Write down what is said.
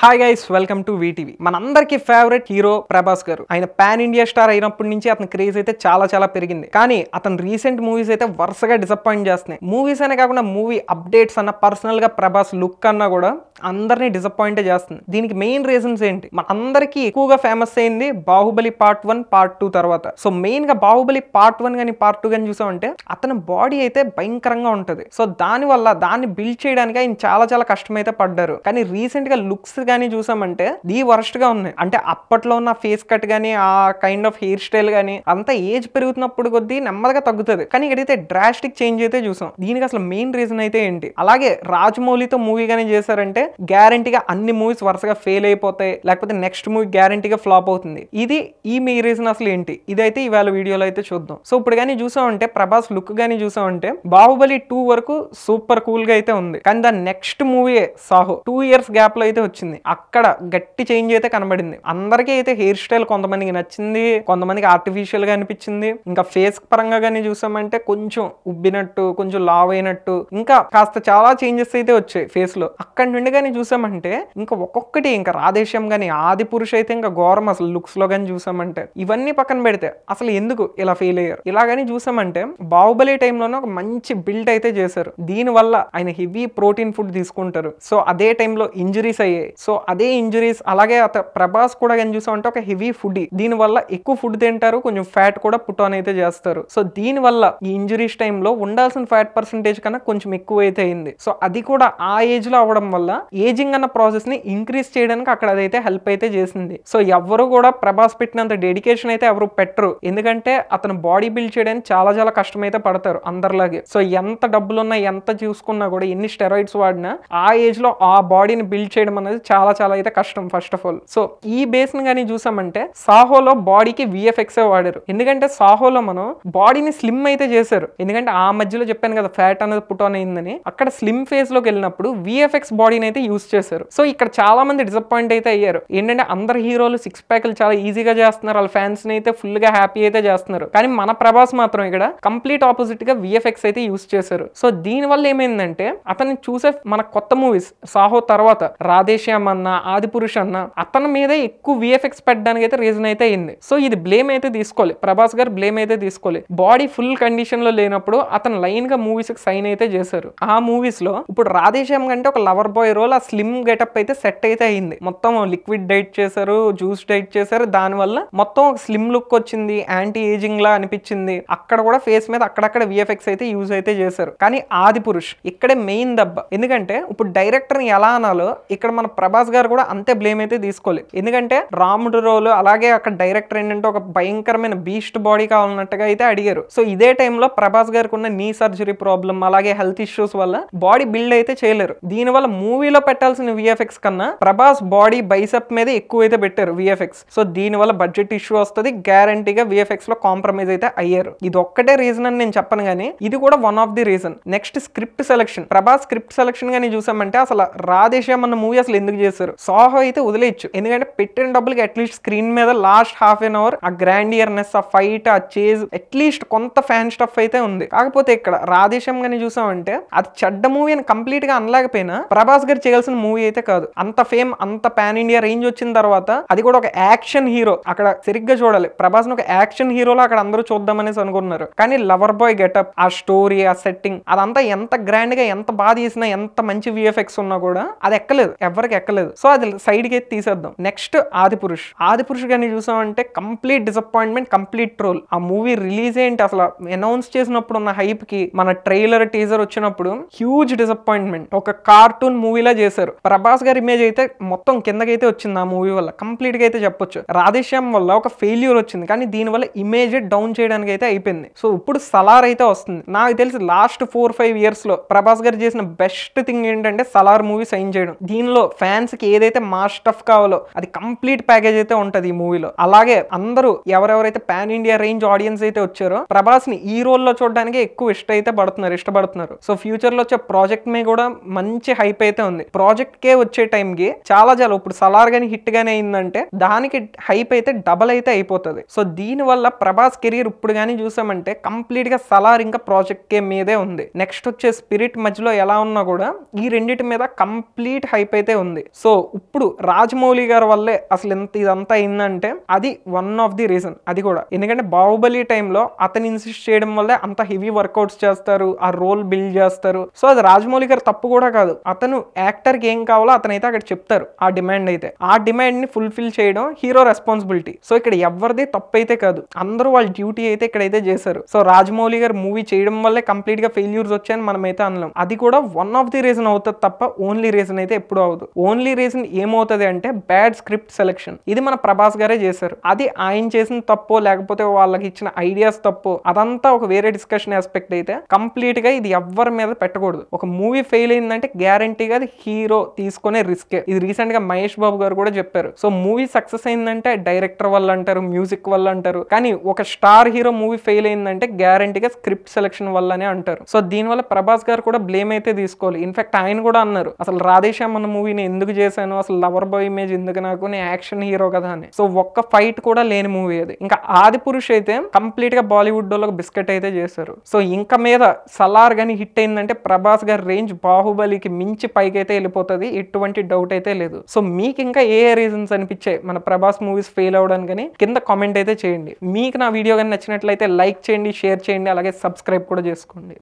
hi guys welcome to VTV మనందరికి favourite hero Prabhas garu ఆయన pan India star అయినప్పటి నుంచి అతని క్రేజ్ అయితే చాలా చాలా పెరిగింది కానీ అతను రీసెంట్ మూవీస్ అయితే వరుసగా డిసప్పాయింట్ చేస్తున్నాయి మూవీస్ అనే కాకుండా మూవీ అప్డేట్స్ అన్న పర్సనల్ గా ప్రభాస్ లుక్ అన్నా కూడా అందరినీ డిసప్పాయింట్ చేస్తుంది దీనికి మెయిన్ రీజన్స్ ఏంటి మనందరికీ ఎక్కువగా ఫేమస్ అయింది Baahubali part one part two తర్వాత సో మెయిన్ గా బాహుబలి పార్ట్ వన్ కానీ పార్ట్ టూ కానీ చూసామంటే అతని బాడీ అయితే భయంకరంగా ఉంటుంది సో దానివల్ల దాన్ని బిల్డ్ చేయడానికి ఆయన చాలా చాలా కష్టమైతే పడ్డారు కానీ రీసెంట్ గా లుక్స్ కానీ చూసామంటే ది వరస్ట్ గా ఉన్నాయి అంటే అప్పట్లో ఉన్న ఫేస్ కట్ కానీ ఆ కైండ్ ఆఫ్ హెయిర్ స్టైల్ కానీ అంతా ఏజ్ పెరుగుతున్నప్పుడు కొద్దీ నెమ్మదిగా తగ్గుతుంది కానీ ఇక్కడైతే డ్రాస్టిక్ చేంజ్ అయితే చూసాం దీనికి అసలు మెయిన్ రీజన్ అయితే ఏంటి అలాగే రాజమౌళితో మూవీ కానీ చేశారంటే గ్యారంటీగా అన్ని మూవీస్ వరుసగా ఫెయిల్ అయిపోతాయి లేకపోతే నెక్స్ట్ మూవీ గ్యారంటీగా ఫ్లాప్ అవుతుంది ఇది ఈ మీ రీజన్ అసలు ఏంటి ఇదైతే ఇవాళ వీడియోలో అయితే చూద్దాం సో ఇప్పుడు కానీ చూసామంటే ప్రభాస్ లుక్ కానీ చూసామంటే బాహుబలి టూ వరకు సూపర్ కూల్ గా అయితే ఉంది కానీ దాని next movie Saaho two years gap లో అయితే వచ్చింది కనబడింది అక్కడ గట్టి చేంజ్ అయితే కనబడింది అందరికీ అయితే హెయిర్ స్టైల్ కొంతమందికి నచ్చింది కొంతమందికి గా అనిపించింది ఇంకా ఫేస్ పరంగా కానీ చూసామంటే కొంచెం ఉబ్బినట్టు కొంచెం లావ్ అయినట్టు ఇంకా కాస్త చాలా చేంజెస్ అయితే వచ్చాయి ఫేస్లో అక్కడి నుండి కానీ చూసామంటే ఇంకా ఒక్కొక్కటి ఇంకా రాధేశ్యం కానీ ఆది పురుష అయితే ఇంకా ఘోరం అసలు లుక్స్లో కానీ చూసామంటే ఇవన్నీ పక్కన పెడితే అసలు ఎందుకు ఇలా ఫెయిల్ అయ్యారు ఇలా కానీ చూసామంటే బాహుబలి టైంలోనే ఒక మంచి బిల్డ్ అయితే చేశారు దీనివల్ల ఆయన హెవీ ప్రోటీన్ ఫుడ్ తీసుకుంటారు సో అదే టైంలో ఇంజరీస్ అయ్యాయి సో అదే ఇంజురీస్ అలాగే అత ప్రభాస్ కూడా ఏం చూసామంటే ఒక హెవీ ఫుడ్ దీనివల్ల ఎక్కువ ఫుడ్ తింటారు కొంచెం ఫ్యాట్ కూడా పుట్ ఆన్ అయితే చేస్తారు సో దీనివల్ల ఈ ఇంజురీస్ టైంలో ఉండాల్సిన ఫ్యాట్ పర్సంటేజ్ కన్నా కొంచెం ఎక్కువ అయితే అయింది సో అది కూడా ఆ ఏజ్లో అవ్వడం వల్ల ఏజింగ్ అన్న ప్రాసెస్ని ఇంక్రీస్ చేయడానికి అక్కడ అదైతే హెల్ప్ అయితే చేసింది సో ఎవరు కూడా ప్రభాస్ పెట్టినంత డెడికేషన్ అయితే ఎవరు పెట్టరు ఎందుకంటే అతను బాడీ బిల్డ్ చేయడానికి చాలా చాలా కష్టం అయితే పడతారు అందరిలాగే సో ఎంత డబ్బులున్నా ఎంత చూసుకున్నా కూడా ఎన్ని స్టెరాయిడ్స్ వాడినా ఆ ఏజ్లో ఆ బాడీని బిల్డ్ చేయడం అనేది చాలా చాలా చాలా అయితే కష్టం ఫస్ట్ ఆఫ్ ఆల్ సో ఈ ని కానీ చూసామంటే సాహోలో బాడీకి విఎఫ్ఎక్సే వాడారు ఎందుకంటే సాహోలో మనం బాడీని స్లిమ్ అయితే చేశారు ఎందుకంటే ఆ మధ్యలో చెప్పాను కదా ఫ్యాట్ అనేది పుట్ ఆన్ అయిందని అక్కడ స్లిమ్ ఫేజ్ లోకి వెళ్ళినప్పుడు విఎఫ్ఎక్స్ బాడీని అయితే యూస్ చేశారు సో ఇక్కడ చాలా మంది డిసప్పాయింట్ అయితే అయ్యారు ఏంటంటే అందరు హీరోలు సిక్స్ ప్యాక్లు చాలా ఈజీగా చేస్తున్నారు వాళ్ళ ఫ్యాన్స్ ని అయితే ఫుల్ గా హ్యాపీ అయితే చేస్తున్నారు కానీ మన ప్రభాస్ మాత్రం ఇక్కడ కంప్లీట్ ఆపోజిట్ గా విఎఫ్ఎక్స్ అయితే యూస్ చేశారు సో దీని వల్ల ఏమైందంటే అతన్ని చూసే మన కొత్త మూవీస్ సాహో తర్వాత రాధేశ్యామ అన్న పురుష అన్న అతని మీద ఎక్కువ విఎఫ్ఎక్స్ పెట్టడానికి అయితే రీజన్ అయితే అయింది సో ఇది బ్లేమ్ అయితే తీసుకోవాలి ప్రభాస్ గారు బ్లేమ్ అయితే తీసుకోవాలి బాడీ ఫుల్ కండిషన్ లో లేనప్పుడు అతను లైన్ గా మూవీస్ కి సైన్ అయితే చేశారు ఆ మూవీస్ లో ఇప్పుడు రాధేశ్యామ్ కంటే ఒక లవర్ బాయ్ రోల్ ఆ స్లిమ్ గెటప్ అయితే సెట్ అయితే అయింది మొత్తం లిక్విడ్ డైట్ చేశారు జ్యూస్ డైట్ చేశారు దానివల్ల మొత్తం ఒక స్లిమ్ లుక్ వచ్చింది యాంటీ ఏజింగ్ లా అనిపించింది అక్కడ కూడా ఫేస్ మీద అక్కడక్కడ విఎఫ్ఎక్స్ అయితే యూజ్ అయితే చేశారు కానీ ఆది పురుష్ ఇక్కడే మెయిన్ దెబ్బ ఎందుకంటే ఇప్పుడు డైరెక్టర్ ఎలా అనాలో ఇక్కడ మన ప్రభా ప్రభాస్ గారు కూడా అంతే బ్లేమ్ అయితే తీసుకోలేదు ఎందుకంటే రాముడు రోల్ అలాగే అక్కడ డైరెక్టర్ ఏంటంటే ఒక భయంకరమైన బీస్ట్ బాడీ కావాలన్నట్టుగా అయితే అడిగారు సో ఇదే టైంలో ప్రభాస్ గారికి ఉన్న నీ సర్జరీ ప్రాబ్లం అలాగే హెల్త్ ఇష్యూస్ వల్ల బాడీ బిల్డ్ అయితే చేయలేరు దీనివల్ల మూవీలో పెట్టాల్సిన విఎఫ్ఎక్స్ కన్నా ప్రభాస్ బాడీ బైసప్ మీద ఎక్కువ అయితే పెట్టారు విఎఫ్ఎక్స్ సో దీనివల్ల బడ్జెట్ ఇష్యూ వస్తుంది గ్యారంటీగా విఎఫ్ఎక్స్ లో కాంప్రమైజ్ అయితే అయ్యారు ఇది ఒక్కటే రీజన్ అని నేను చెప్పను కానీ ఇది కూడా one of the reason next script selection Prabhas script selection కానీ చూసామంటే అసలు రాధేశ్యామ్ అన్న మూవీ అసలు ఎందుకు చేశారు సోహో అయితే వదిలేయచ్చు ఎందుకంటే పెట్టిన డబ్బులకి అట్లీస్ట్ స్క్రీన్ మీద లాస్ట్ హాఫ్ అన్ అవర్ ఆ గ్రాండ్ ఇయర్నెస్ ఆ ఫైట్ ఆ చేజ్ అట్లీస్ట్ కొంత ఫ్యాన్ స్టఫ్ అయితే ఉంది కాకపోతే ఇక్కడ రాధేశం గాని చూసామంటే అది చెడ్డ మూవీ అని కంప్లీట్ గా అనలేకపోయినా ప్రభాస్ గారు చేయాల్సిన మూవీ అయితే కాదు అంత ఫేమ్ అంత పాన్ ఇండియా రేంజ్ వచ్చిన తర్వాత అది కూడా ఒక యాక్షన్ హీరో అక్కడ సరిగ్గా చూడాలి ప్రభాస్ ఒక యాక్షన్ హీరోలో అక్కడ అందరూ చూద్దామనేసి అనుకున్నారు కానీ లవర్ బాయ్ గెటప్ ఆ స్టోరీ ఆ సెట్టింగ్ అదంతా ఎంత గ్రాండ్ గా ఎంత బాగా చేసినా ఎంత మంచి విఎఫ్ఎక్స్ ఉన్నా కూడా అది ఎక్కలేదు ఎవరికి ఎక్క ఎక్కలేదు సో అది సైడ్కి కి తీసేద్దాం నెక్స్ట్ ఆదిపురుష్ ఆదిపురుష్ కానీ చూసామంటే కంప్లీట్ డిసప్పాయింట్మెంట్ కంప్లీట్ ట్రోల్ ఆ మూవీ రిలీజ్ ఏంటి అసలు అనౌన్స్ చేసినప్పుడు ఉన్న హైప్ కి మన ట్రైలర్ టీజర్ వచ్చినప్పుడు హ్యూజ్ డిసప్పాయింట్మెంట్ ఒక కార్టూన్ మూవీలా చేశారు ప్రభాస్ గారి ఇమేజ్ అయితే మొత్తం కిందకైతే వచ్చింది ఆ మూవీ వల్ల కంప్లీట్ గా అయితే చెప్పొచ్చు రాధేశ్యామ్ వల్ల ఒక ఫెయిల్యూర్ వచ్చింది కానీ దీని వల్ల ఇమేజ్ డౌన్ చేయడానికి అయితే అయిపోయింది సో ఇప్పుడు సలార్ అయితే వస్తుంది నాకు తెలిసి లాస్ట్ ఫోర్ ఫైవ్ ఇయర్స్ లో ప్రభాస్ గారు చేసిన బెస్ట్ థింగ్ ఏంటంటే సలార్ మూవీ సైన్ చేయడం దీనిలో ఫ్యాన్ కి ఏదైతే మాస్టర్ ఆఫ్ కావాలో అది కంప్లీట్ ప్యాకేజ్ అయితే ఉంటుంది ఈ మూవీలో అలాగే అందరూ ఎవరెవరైతే పాన్ ఇండియా రేంజ్ ఆడియన్స్ అయితే వచ్చారో ప్రభాస్ ని ఈ లో చూడడానికి ఎక్కువ ఇష్ట అయితే పడుతున్నారు ఇష్టపడుతున్నారు సో ఫ్యూచర్లో వచ్చే ప్రాజెక్ట్ మీద కూడా మంచి హైప్ అయితే ఉంది ప్రాజెక్ట్కే వచ్చే టైం కి చాలా చాలా ఇప్పుడు సలార్ కానీ హిట్ గానే అయిందంటే దానికి హైప్ అయితే డబల్ అయితే అయిపోతుంది సో దీనివల్ల ప్రభాస్ కెరీర్ ఇప్పుడు కానీ చూసామంటే కంప్లీట్గా సలార్ ఇంకా కే మీదే ఉంది నెక్స్ట్ వచ్చే స్పిరిట్ మధ్యలో ఎలా ఉన్నా కూడా ఈ రెండింటి మీద కంప్లీట్ హైప్ అయితే ఉంది సో ఇప్పుడు రాజమౌళి గారి వల్లే అసలు ఎంత ఇదంతా అయిందంటే అది వన్ ఆఫ్ ది రీజన్ అది కూడా ఎందుకంటే బాహుబలి టైంలో అతను ఇన్సిస్ట్ చేయడం వల్లే అంత హెవీ వర్కౌట్స్ చేస్తారు ఆ రోల్ బిల్డ్ చేస్తారు సో అది రాజమౌళి గారు తప్పు కూడా కాదు అతను యాక్టర్కి ఏం కావాలో అతనైతే అక్కడ చెప్తారు ఆ డిమాండ్ అయితే ఆ డిమాండ్ని ఫుల్ఫిల్ చేయడం హీరో రెస్పాన్సిబిలిటీ సో ఇక్కడ ఎవరిది తప్పు అయితే కాదు అందరూ వాళ్ళ డ్యూటీ అయితే ఇక్కడైతే చేశారు సో రాజమౌళి గారు మూవీ చేయడం వల్లే కంప్లీట్గా ఫెయిల్యూర్స్ వచ్చాయని మనం అయితే అనలేం అది కూడా వన్ ఆఫ్ ది రీజన్ అవుతుంది తప్ప ఓన్లీ రీజన్ అయితే ఎప్పుడు అవదు ఓన్లీ ఓన్లీ రీజన్ ఏమవుతుంది అంటే బ్యాడ్ స్క్రిప్ట్ సెలెక్షన్ ఇది మన ప్రభాస్ గారే చేశారు అది ఆయన చేసిన తప్పో లేకపోతే వాళ్ళకి ఇచ్చిన ఐడియాస్ తప్పు అదంతా ఒక వేరే డిస్కషన్ ఆస్పెక్ట్ అయితే కంప్లీట్ గా ఇది ఎవరి మీద పెట్టకూడదు ఒక మూవీ ఫెయిల్ అయిందంటే గ్యారంటీగా అది హీరో తీసుకునే రిస్క్ ఇది రీసెంట్గా మహేష్ బాబు గారు కూడా చెప్పారు సో మూవీ సక్సెస్ అయిందంటే డైరెక్టర్ వల్ల అంటారు మ్యూజిక్ వల్ల అంటారు కానీ ఒక స్టార్ హీరో మూవీ ఫెయిల్ అయిందంటే గ్యారంటీగా స్క్రిప్ట్ సెలెక్షన్ వల్లనే అంటారు సో దీనివల్ల ప్రభాస్ గారు కూడా బ్లేమ్ అయితే తీసుకోవాలి ఇన్ఫాక్ట్ ఆయన కూడా అన్నారు అసలు రాధేశ్యామ్ అన్న మూవీని ఎందుకు ఎందుకు చేశాను అసలు లవర్ బాయ్ ఇమేజ్ ఎందుకు నాకు నేను యాక్షన్ హీరో కదా అని సో ఒక్క ఫైట్ కూడా లేని మూవీ అది ఇంకా ఆది పురుష్ అయితే కంప్లీట్ గా బాలీవుడ్ లో బిస్కెట్ అయితే చేశారు సో ఇంకా మీద సలార్ గాని హిట్ అయిందంటే ప్రభాస్ గారి రేంజ్ బాహుబలికి మించి పైకి అయితే వెళ్ళిపోతుంది ఎటువంటి డౌట్ అయితే లేదు సో మీకు ఇంకా ఏ రీజన్స్ అనిపించాయి మన ప్రభాస్ మూవీస్ ఫెయిల్ కానీ కింద కామెంట్ అయితే చేయండి మీకు నా వీడియో కానీ నచ్చినట్లయితే లైక్ చేయండి షేర్ చేయండి అలాగే సబ్స్క్రైబ్ కూడా చేసుకోండి